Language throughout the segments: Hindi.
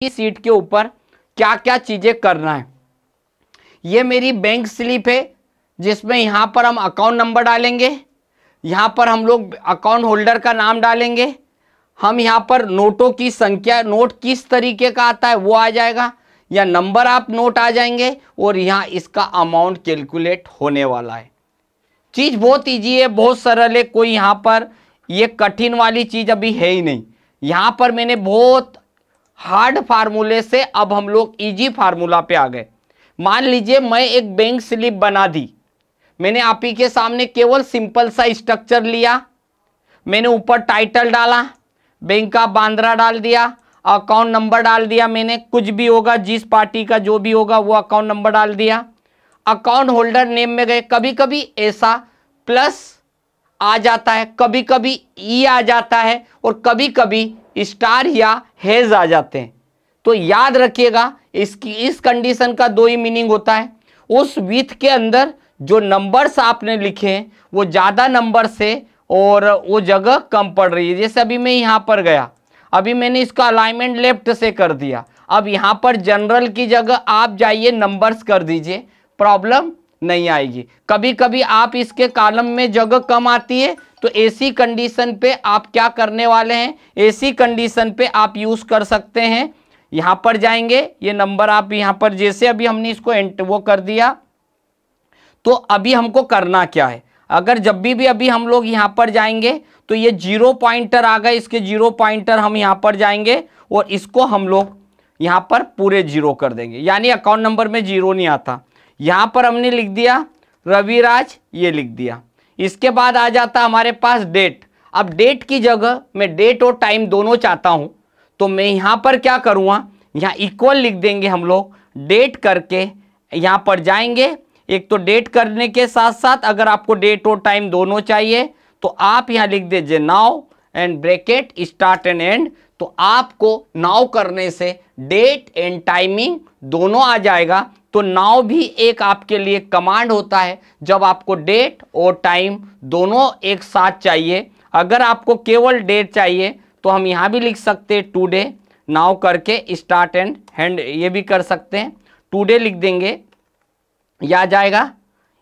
की सीट के ऊपर क्या क्या चीज़ें करना है ये मेरी बैंक स्लिप है जिसमें यहाँ पर हम अकाउंट नंबर डालेंगे यहाँ पर हम लोग अकाउंट होल्डर का नाम डालेंगे हम यहाँ पर नोटों की संख्या नोट किस तरीके का आता है वो आ जाएगा या नंबर आप नोट आ जाएंगे और यहाँ इसका अमाउंट कैलकुलेट होने वाला है चीज़ बहुत ईजी है बहुत सरल है कोई यहाँ पर ये कठिन वाली चीज़ अभी है ही नहीं यहाँ पर मैंने बहुत हार्ड फार्मूले से अब हम लोग इजी फार्मूला पे आ गए मान लीजिए मैं एक बैंक स्लिप बना दी मैंने आप ही के सामने केवल सिंपल सा स्ट्रक्चर लिया मैंने ऊपर टाइटल डाला बैंक का बांद्रा डाल दिया अकाउंट नंबर डाल दिया मैंने कुछ भी होगा जिस पार्टी का जो भी होगा वो अकाउंट नंबर डाल दिया अकाउंट होल्डर नेम में गए कभी कभी ऐसा प्लस आ जाता है कभी कभी e ई आ जाता है और कभी कभी स्टार या हेज आ जाते हैं तो याद रखिएगा इसकी इस कंडीशन का दो ही मीनिंग होता है उस विथ के अंदर जो नंबर्स आपने लिखे हैं वो ज़्यादा नंबर से और वो जगह कम पड़ रही है जैसे अभी मैं यहाँ पर गया अभी मैंने इसका अलाइनमेंट लेफ्ट से कर दिया अब यहाँ पर जनरल की जगह आप जाइए नंबर्स कर दीजिए प्रॉब्लम नहीं आएगी कभी कभी आप इसके कालम में जगह कम आती है तो ऐसी कंडीशन पे आप क्या करने वाले हैं ऐसी कंडीशन पे आप यूज़ कर सकते हैं यहां पर जाएंगे ये नंबर आप यहां पर जैसे अभी हमने इसको एंट वो कर दिया तो अभी हमको करना क्या है अगर जब भी भी अभी हम लोग यहां पर जाएंगे तो ये जीरो पॉइंटर आ गए इसके जीरो पॉइंटर हम यहां पर जाएंगे और इसको हम लोग यहां पर पूरे जीरो कर देंगे यानी अकाउंट नंबर में जीरो नहीं आता यहाँ पर हमने लिख दिया रविराज ये लिख दिया इसके बाद आ जाता हमारे पास डेट अब डेट की जगह मैं डेट और टाइम दोनों चाहता हूँ तो मैं यहाँ पर क्या करूँगा यहाँ इक्वल लिख देंगे हम लोग डेट करके यहाँ पर जाएंगे एक तो डेट करने के साथ साथ अगर आपको डेट और टाइम दोनों चाहिए तो आप यहाँ लिख दीजिए now and bracket start and end तो आपको नाव करने से डेट एंड टाइमिंग दोनों आ जाएगा तो नाउ भी एक आपके लिए कमांड होता है जब आपको डेट और टाइम दोनों एक साथ चाहिए अगर आपको केवल डेट चाहिए तो हम यहाँ भी लिख सकते हैं टूडे नाउ करके स्टार्ट एंड हैंड ये भी कर सकते हैं टूडे लिख देंगे या जाएगा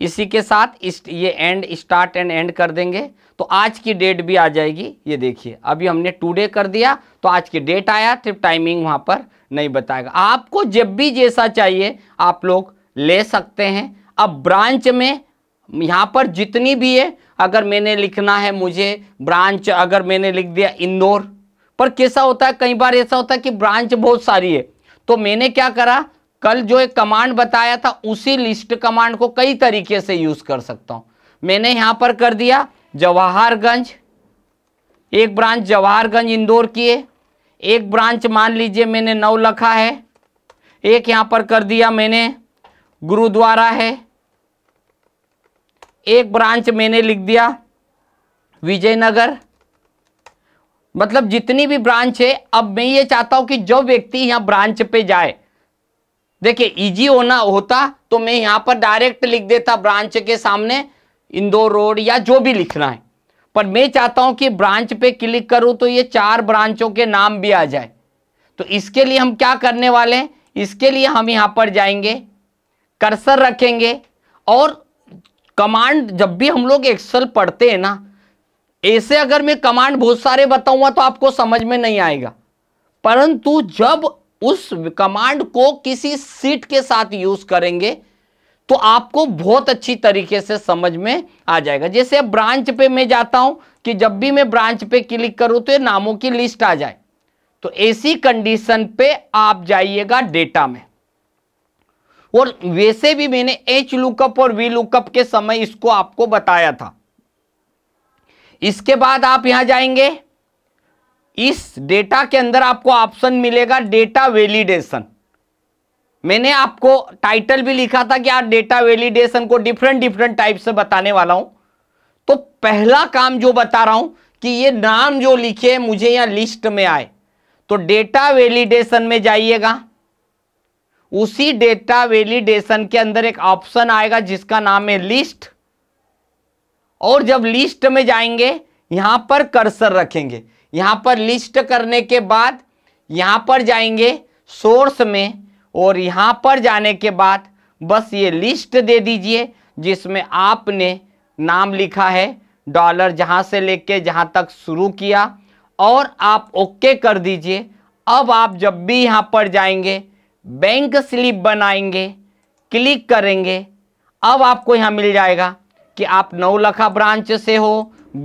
इसी के साथ इस ये एंड स्टार्ट एंड एंड कर देंगे तो आज की डेट भी आ जाएगी ये देखिए अभी हमने टुडे कर दिया तो आज की डेट आया सिर्फ तो टाइमिंग वहाँ पर नहीं बताएगा आपको जब भी जैसा चाहिए आप लोग ले सकते हैं अब ब्रांच में यहाँ पर जितनी भी है अगर मैंने लिखना है मुझे ब्रांच अगर मैंने लिख दिया इंदौर पर कैसा होता है कई बार ऐसा होता है कि ब्रांच बहुत सारी है तो मैंने क्या करा कल जो एक कमांड बताया था उसी लिस्ट कमांड को कई तरीके से यूज कर सकता हूं मैंने यहां पर कर दिया जवाहरगंज एक ब्रांच जवाहरगंज इंदौर की है एक ब्रांच मान लीजिए मैंने नौ लखा है एक यहां पर कर दिया मैंने गुरुद्वारा है एक ब्रांच मैंने लिख दिया विजयनगर मतलब जितनी भी ब्रांच है अब मैं ये चाहता हूं कि जो व्यक्ति यहां ब्रांच पे जाए देखिए इजी होना होता तो मैं यहां पर डायरेक्ट लिख देता ब्रांच के सामने इंदौर रोड या जो भी लिखना है पर मैं चाहता हूं कि ब्रांच पे क्लिक करूं तो ये चार ब्रांचों के नाम भी आ जाए तो इसके लिए हम क्या करने वाले हैं इसके लिए हम यहां पर जाएंगे कर्सर रखेंगे और कमांड जब भी हम लोग एक्सेल पढ़ते हैं ना ऐसे अगर मैं कमांड बहुत सारे बताऊंगा तो आपको समझ में नहीं आएगा परंतु जब उस कमांड को किसी सीट के साथ यूज करेंगे तो आपको बहुत अच्छी तरीके से समझ में आ जाएगा जैसे ब्रांच पे मैं जाता हूं कि जब भी मैं ब्रांच पे क्लिक करूं तो ये नामों की लिस्ट आ जाए तो ऐसी कंडीशन पे आप जाइएगा डेटा में और वैसे भी मैंने एच लुकअप और वी लुकअप के समय इसको आपको बताया था इसके बाद आप यहां जाएंगे इस डेटा के अंदर आपको ऑप्शन मिलेगा डेटा वेलिडेशन मैंने आपको टाइटल भी लिखा था कि आप डेटा वेलिडेशन को डिफरेंट डिफरेंट टाइप से बताने वाला हूं तो पहला काम जो बता रहा हूं कि ये नाम जो लिखे मुझे यहां लिस्ट में आए तो डेटा वेलिडेशन में जाइएगा उसी डेटा वेलिडेशन के अंदर एक ऑप्शन आएगा जिसका नाम है लिस्ट और जब लिस्ट में जाएंगे यहां पर कर्सर रखेंगे यहां पर लिस्ट करने के बाद यहां पर जाएंगे सोर्स में और यहां पर जाने के बाद बस ये लिस्ट दे दीजिए जिसमें आपने नाम लिखा है डॉलर जहां से लेके जहां तक शुरू किया और आप ओके कर दीजिए अब आप जब भी यहां पर जाएंगे बैंक स्लिप बनाएंगे क्लिक करेंगे अब आपको यहाँ मिल जाएगा कि आप नौलखा ब्रांच से हो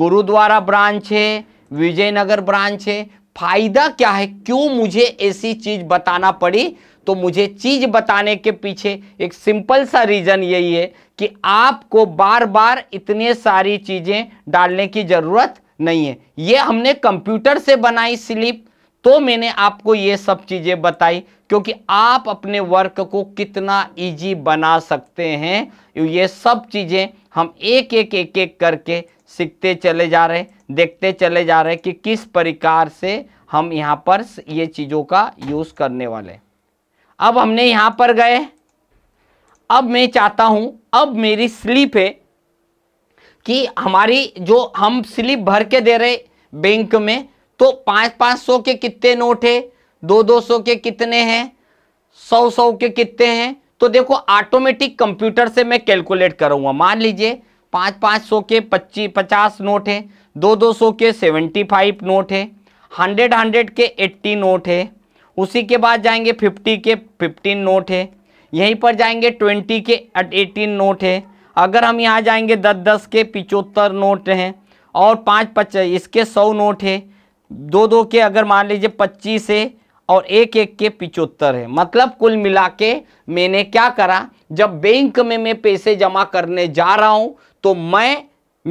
गुरुद्वारा ब्रांच है विजयनगर ब्रांच है फायदा क्या है क्यों मुझे ऐसी चीज बताना पड़ी तो मुझे चीज बताने के पीछे एक सिंपल सा रीजन यही है कि आपको बार बार इतने सारी चीजें डालने की जरूरत नहीं है ये हमने कंप्यूटर से बनाई स्लिप तो मैंने आपको ये सब चीजें बताई क्योंकि आप अपने वर्क को कितना इजी बना सकते हैं ये सब चीजें हम एक एक एक एक करके सीखते चले जा रहे देखते चले जा रहे कि किस प्रकार से हम यहाँ पर ये चीज़ों का यूज़ करने वाले अब हमने यहाँ पर गए अब मैं चाहता हूँ अब मेरी स्लिप है कि हमारी जो हम स्लिप भर के दे रहे बैंक में तो पाँच पाँच सौ के कितने नोट है दो दो सौ के कितने हैं सौ सौ के कितने हैं तो देखो ऑटोमेटिक कंप्यूटर से मैं कैलकुलेट करूंगा मान लीजिए पाँच पाँच सौ के पच्चीस पचास नोट है दो दो सौ के सेवेंटी फाइव नोट है हंड्रेड हंड्रेड के एट्टी नोट है उसी के बाद जाएंगे फिफ्टी के फिफ्टीन नोट है यहीं पर जाएंगे ट्वेंटी के एटीन नोट है अगर हम यहाँ जाएंगे दस दस के पिचहत्तर नोट हैं और पाँच पच इसके सौ नोट है दो दो के अगर मान लीजिए पच्चीस है और एक एक के पिचोत्तर है मतलब कुल मिला के मैंने क्या करा जब बैंक में मैं पैसे जमा करने जा रहा हूँ तो मैं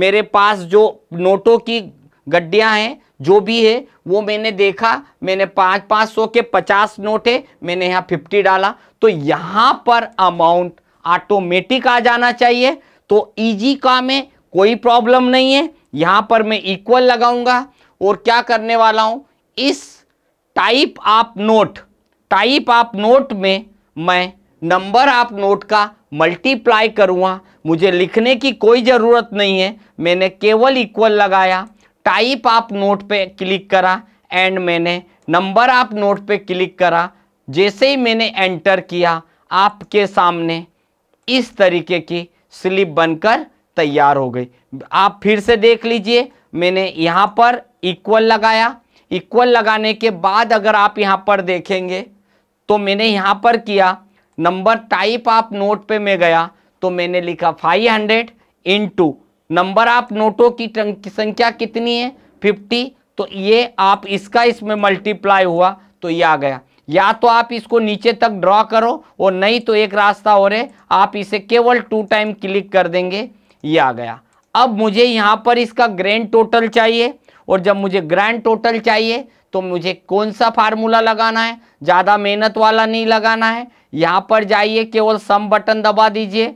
मेरे पास जो नोटों की गड्डियाँ हैं जो भी है वो मैंने देखा मैंने पाँच पाँच सौ के पचास नोट है मैंने यहाँ फिफ्टी डाला तो यहाँ पर अमाउंट ऑटोमेटिक आ जाना चाहिए तो ईजी का में कोई प्रॉब्लम नहीं है यहाँ पर मैं इक्वल लगाऊंगा और क्या करने वाला हूँ इस टाइप आप नोट टाइप आप नोट में मैं नंबर आप नोट का मल्टीप्लाई करूँगा मुझे लिखने की कोई ज़रूरत नहीं है मैंने केवल इक्वल लगाया टाइप आप नोट पे क्लिक करा एंड मैंने नंबर आप नोट पे क्लिक करा जैसे ही मैंने एंटर किया आपके सामने इस तरीके की स्लिप बनकर तैयार हो गई आप फिर से देख लीजिए मैंने यहाँ पर इक्वल लगाया इक्वल लगाने के बाद अगर आप यहाँ पर देखेंगे तो मैंने यहाँ पर किया नंबर टाइप आप नोट पे में गया तो मैंने लिखा 500 हंड्रेड इन टू नंबर आप नोटों की संख्या कितनी है 50 तो ये आप इसका इसमें मल्टीप्लाई हुआ तो ये आ गया या तो आप इसको नीचे तक ड्रॉ करो और नहीं तो एक रास्ता और है आप इसे केवल टू टाइम क्लिक कर देंगे ये आ गया अब मुझे यहाँ पर इसका ग्रैंड टोटल चाहिए और जब मुझे ग्रैंड टोटल चाहिए तो मुझे कौन सा फार्मूला लगाना है ज़्यादा मेहनत वाला नहीं लगाना है यहाँ पर जाइए केवल सम बटन दबा दीजिए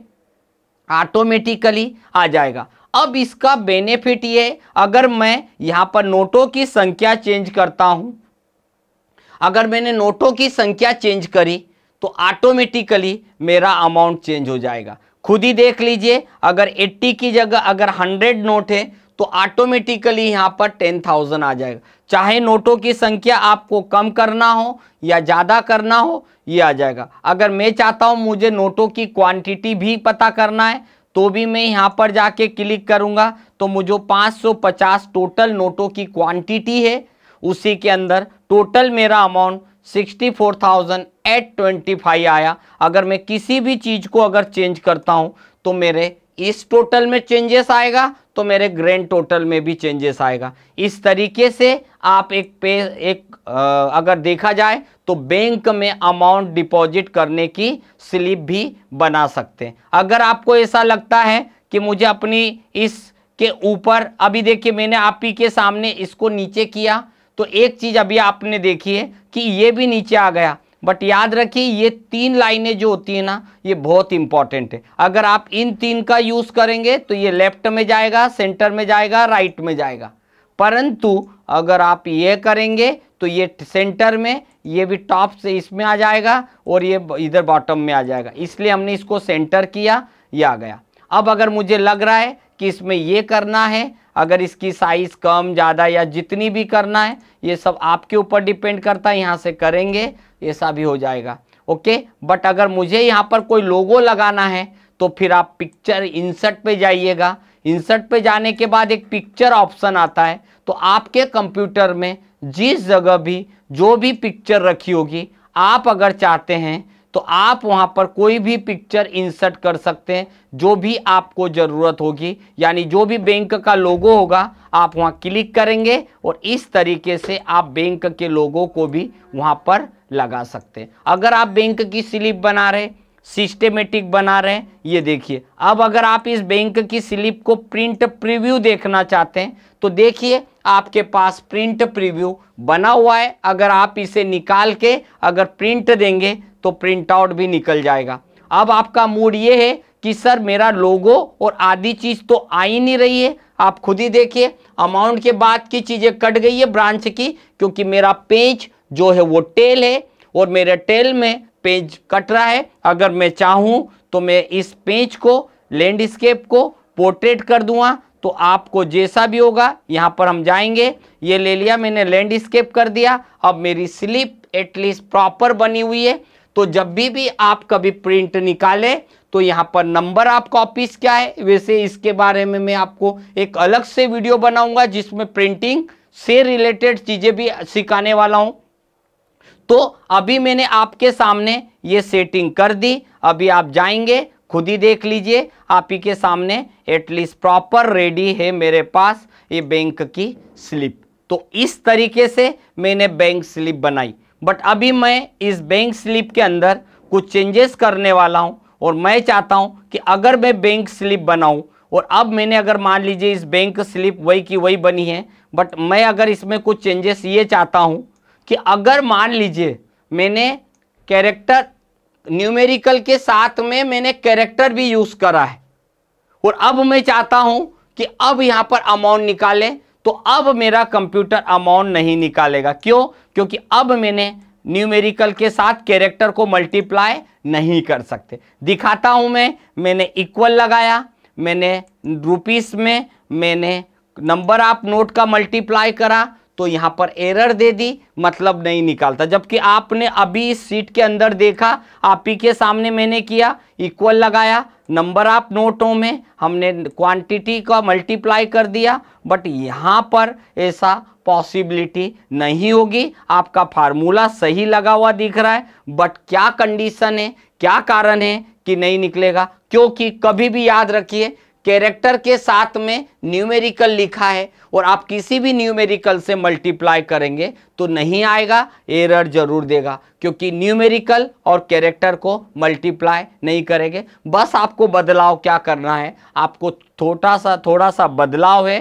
ऑटोमेटिकली आ जाएगा अब इसका बेनिफिट ये अगर मैं यहाँ पर नोटों की संख्या चेंज करता हूँ अगर मैंने नोटों की संख्या चेंज करी तो ऑटोमेटिकली मेरा अमाउंट चेंज हो जाएगा खुद ही देख लीजिए अगर 80 की जगह अगर 100 नोट है तो ऑटोमेटिकली यहाँ पर टेन थाउजेंड आ जाएगा चाहे नोटों की संख्या आपको कम करना हो या ज़्यादा करना हो ये आ जाएगा अगर मैं चाहता हूँ मुझे नोटों की क्वांटिटी भी पता करना है तो भी मैं यहाँ पर जाके क्लिक करूँगा तो मुझे 550 टोटल नोटों की क्वांटिटी है उसी के अंदर टोटल मेरा अमाउंट 64,825 आया अगर मैं किसी भी चीज़ को अगर चेंज करता हूँ तो मेरे इस टोटल में चेंजेस आएगा तो मेरे ग्रैंड टोटल में भी चेंजेस आएगा इस तरीके से आप एक पे एक आ, अगर देखा जाए तो बैंक में अमाउंट डिपॉजिट करने की स्लिप भी बना सकते हैं अगर आपको ऐसा लगता है कि मुझे अपनी इस के ऊपर अभी देखिए मैंने आप ही के सामने इसको नीचे किया तो एक चीज़ अभी आपने देखी है कि ये भी नीचे आ गया बट याद रखिए ये तीन लाइनें जो होती है ना ये बहुत इंपॉर्टेंट है अगर आप इन तीन का यूज करेंगे तो ये लेफ्ट में जाएगा सेंटर में जाएगा राइट में जाएगा परंतु अगर आप ये करेंगे तो ये सेंटर में ये भी टॉप से इसमें आ जाएगा और ये इधर बॉटम में आ जाएगा इसलिए हमने इसको सेंटर किया ये आ गया अब अगर मुझे लग रहा है कि इसमें ये करना है अगर इसकी साइज़ कम ज़्यादा या जितनी भी करना है ये सब आपके ऊपर डिपेंड करता है यहाँ से करेंगे ऐसा भी हो जाएगा ओके बट अगर मुझे यहाँ पर कोई लोगो लगाना है तो फिर आप पिक्चर इंसर्ट पे जाइएगा इंसर्ट पे जाने के बाद एक पिक्चर ऑप्शन आता है तो आपके कंप्यूटर में जिस जगह भी जो भी पिक्चर रखी होगी आप अगर चाहते हैं तो आप वहां पर कोई भी पिक्चर इंसर्ट कर सकते हैं जो भी आपको ज़रूरत होगी यानी जो भी बैंक का लोगो होगा आप वहां क्लिक करेंगे और इस तरीके से आप बैंक के लोगों को भी वहां पर लगा सकते हैं अगर आप बैंक की स्लिप बना रहे सिस्टेमेटिक बना रहे हैं ये देखिए अब अगर आप इस बैंक की स्लिप को प्रिंट प्रीव्यू देखना चाहते हैं तो देखिए आपके पास प्रिंट प्रीव्यू बना हुआ है अगर आप इसे निकाल के अगर प्रिंट देंगे तो प्रिंट आउट भी निकल जाएगा अब आपका मूड ये है कि सर मेरा लोगो और आधी चीज़ तो आ ही नहीं रही है आप खुद ही देखिए अमाउंट के बाद की चीज़ें कट गई है ब्रांच की क्योंकि मेरा पेज जो है वो टेल है और मेरे टेल में पेज कट रहा है अगर मैं चाहूँ तो मैं इस पेज को लैंडस्केप को पोर्ट्रेट कर दूंगा तो आपको जैसा भी होगा यहाँ पर हम जाएंगे ये ले लिया मैंने लैंडस्केप कर दिया अब मेरी स्लिप एटलीस्ट प्रॉपर बनी हुई है तो जब भी भी आप कभी प्रिंट निकाले तो यहाँ पर नंबर आप कॉपीज क्या है वैसे इसके बारे में मैं आपको एक अलग से वीडियो बनाऊंगा जिसमें प्रिंटिंग से रिलेटेड चीज़ें भी सिखाने वाला हूँ तो अभी मैंने आपके सामने ये सेटिंग कर दी अभी आप जाएंगे खुद ही देख लीजिए आप ही के सामने एटलीस्ट प्रॉपर रेडी है मेरे पास ये बैंक की स्लिप तो इस तरीके से मैंने बैंक स्लिप बनाई बट अभी मैं इस बैंक स्लिप के अंदर कुछ चेंजेस करने वाला हूँ और मैं चाहता हूँ कि अगर मैं बैंक स्लिप बनाऊँ और अब मैंने अगर मान लीजिए इस बैंक स्लिप वही की वही बनी है बट मैं अगर इसमें कुछ चेंजेस ये चाहता हूँ कि अगर मान लीजिए मैंने कैरेक्टर न्यूमेरिकल के साथ में मैंने कैरेक्टर भी यूज करा है और अब मैं चाहता हूं कि अब यहां पर अमाउंट निकालें तो अब मेरा कंप्यूटर अमाउंट नहीं निकालेगा क्यों क्योंकि अब मैंने न्यूमेरिकल के साथ कैरेक्टर को मल्टीप्लाई नहीं कर सकते दिखाता हूं मैं मैंने इक्वल लगाया मैंने रुपीस में मैंने नंबर आप नोट का मल्टीप्लाई करा तो यहाँ पर एरर दे दी मतलब नहीं निकालता जबकि आपने अभी इस सीट के अंदर देखा आप ही के सामने मैंने किया इक्वल लगाया नंबर आप नोटों में हमने क्वांटिटी का मल्टीप्लाई कर दिया बट यहाँ पर ऐसा पॉसिबिलिटी नहीं होगी आपका फार्मूला सही लगा हुआ दिख रहा है बट क्या कंडीशन है क्या कारण है कि नहीं निकलेगा क्योंकि कभी भी याद रखिए कैरेक्टर के साथ में न्यूमेरिकल लिखा है और आप किसी भी न्यूमेरिकल से मल्टीप्लाई करेंगे तो नहीं आएगा एरर जरूर देगा क्योंकि न्यूमेरिकल और कैरेक्टर को मल्टीप्लाई नहीं करेंगे बस आपको बदलाव क्या करना है आपको थोड़ा सा थोड़ा सा बदलाव है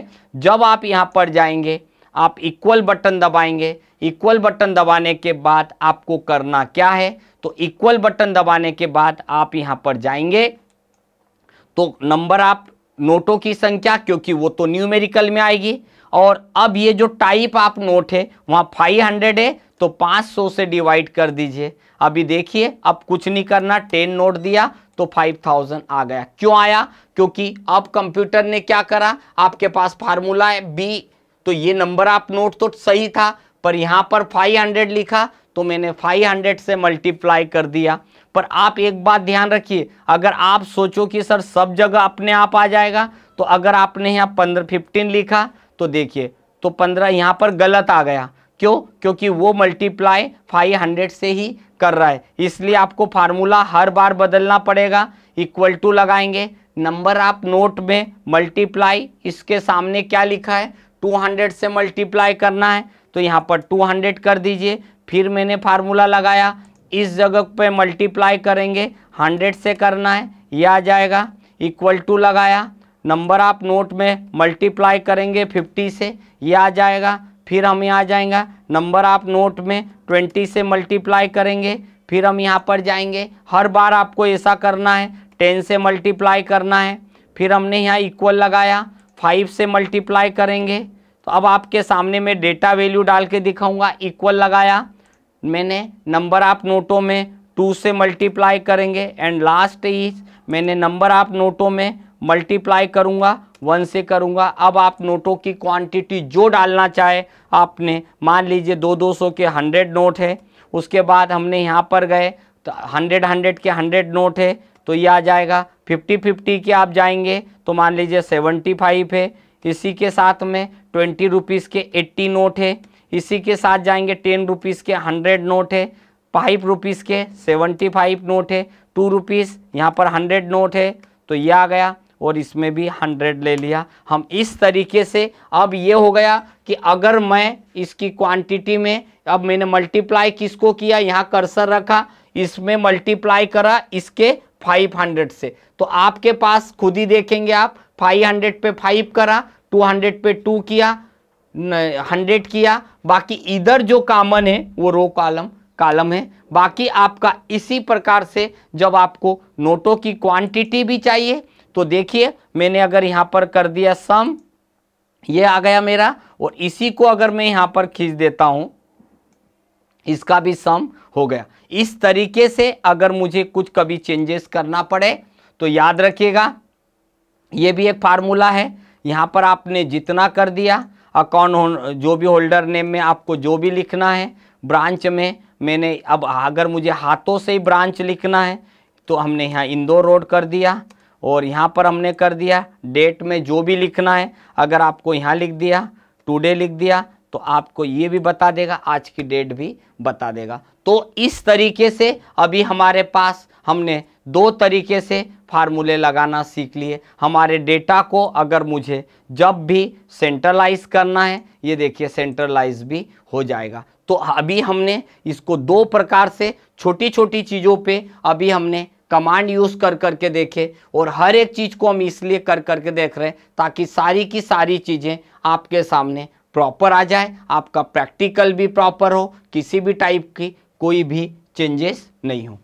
जब आप यहाँ पर जाएंगे आप इक्वल बटन दबाएंगे इक्वल बटन दबाने के बाद आपको करना क्या है तो इक्वल बटन दबाने के बाद आप यहाँ पर जाएंगे तो नंबर आप नोटों की संख्या क्योंकि वो तो न्यूमेरिकल में आएगी और अब ये जो टाइप आप नोट है वहाँ 500 है तो 500 से डिवाइड कर दीजिए अभी देखिए अब कुछ नहीं करना 10 नोट दिया तो 5000 आ गया क्यों आया क्योंकि अब कंप्यूटर ने क्या करा आपके पास फार्मूला है बी तो ये नंबर आप नोट तो सही था पर यहाँ पर 500 लिखा तो मैंने 500 से मल्टीप्लाई कर दिया पर आप एक बात ध्यान रखिए अगर आप सोचो कि सर सब जगह अपने आप आ जाएगा तो अगर आपने यहाँ पंद्रह फिफ्टीन लिखा तो देखिए तो पंद्रह यहाँ पर गलत आ गया क्यों क्योंकि वो मल्टीप्लाई फाइव हंड्रेड से ही कर रहा है इसलिए आपको फार्मूला हर बार बदलना पड़ेगा इक्वल टू लगाएंगे नंबर आप नोट में मल्टीप्लाई इसके सामने क्या लिखा है टू हंड्रेड से मल्टीप्लाई करना है तो यहाँ पर टू हंड्रेड कर दीजिए फिर मैंने फार्मूला लगाया इस जगह पे मल्टीप्लाई करेंगे हंड्रेड से करना है ये आ जाएगा इक्वल टू लगाया नंबर आप नोट में मल्टीप्लाई करेंगे फिफ्टी से ये आ जाएगा फिर हम यहाँ जाएंगे नंबर आप नोट में ट्वेंटी से मल्टीप्लाई करेंगे फिर हम यहाँ पर जाएंगे हर बार आपको ऐसा करना है टेन से मल्टीप्लाई करना है फिर हमने यहाँ इक्वल लगाया फाइव से मल्टीप्लाई करेंगे तो अब आपके सामने में डेटा वैल्यू डाल के दिखाऊंगा इक्वल लगाया मैंने नंबर आप नोटों में टू से मल्टीप्लाई करेंगे एंड लास्ट इज मैंने नंबर आप नोटों में मल्टीप्लाई करूंगा वन से करूंगा अब आप नोटों की क्वांटिटी जो डालना चाहे आपने मान लीजिए दो दो सौ के हंड्रेड नोट है उसके बाद हमने यहाँ पर गए तो हंड्रेड हंड्रेड के हंड्रेड नोट है तो ये आ जाएगा फिफ्टी फिफ्टी के आप जाएंगे तो मान लीजिए सेवेंटी फाइव है इसी के साथ में ट्वेंटी रुपीज़ के एट्टी नोट है इसी के साथ जाएंगे टेन रुपीज़ के हंड्रेड नोट है फाइव रुपीज़ के सेवेंटी फाइव नोट है टू रुपीज़ यहाँ पर हंड्रेड नोट है तो ये आ गया और इसमें भी हंड्रेड ले लिया हम इस तरीके से अब ये हो गया कि अगर मैं इसकी क्वांटिटी में अब मैंने मल्टीप्लाई किसको किया यहाँ कर्सर रखा इसमें मल्टीप्लाई करा इसके 500 से तो आपके पास खुद ही देखेंगे आप 500 पे 5 करा 200 पे 2 किया हंड्रेड किया बाकी इधर जो कामन है वो रो कॉलम कालम है बाकी आपका इसी प्रकार से जब आपको नोटों की क्वांटिटी भी चाहिए तो देखिए मैंने अगर यहाँ पर कर दिया सम ये आ गया मेरा और इसी को अगर मैं यहाँ पर खींच देता हूँ इसका भी सम हो गया इस तरीके से अगर मुझे कुछ कभी चेंजेस करना पड़े तो याद रखिएगा ये भी एक फार्मूला है यहाँ पर आपने जितना कर दिया अकाउंट जो भी होल्डर नेम में आपको जो भी लिखना है ब्रांच में मैंने अब अगर मुझे हाथों से ही ब्रांच लिखना है तो हमने यहाँ इंदौर रोड कर दिया और यहाँ पर हमने कर दिया डेट में जो भी लिखना है अगर आपको यहाँ लिख दिया टुडे लिख दिया तो आपको ये भी बता देगा आज की डेट भी बता देगा तो इस तरीके से अभी हमारे पास हमने दो तरीके से फार्मूले लगाना सीख लिए हमारे डेटा को अगर मुझे जब भी सेंट्रलाइज करना है ये देखिए सेंट्रलाइज भी हो जाएगा तो अभी हमने इसको दो प्रकार से छोटी छोटी चीज़ों पे अभी हमने कमांड यूज कर करके देखे और हर एक चीज़ को हम इसलिए कर करके देख रहे हैं ताकि सारी की सारी चीज़ें आपके सामने प्रॉपर आ जाए आपका प्रैक्टिकल भी प्रॉपर हो किसी भी टाइप की कोई भी चेंजेस नहीं हो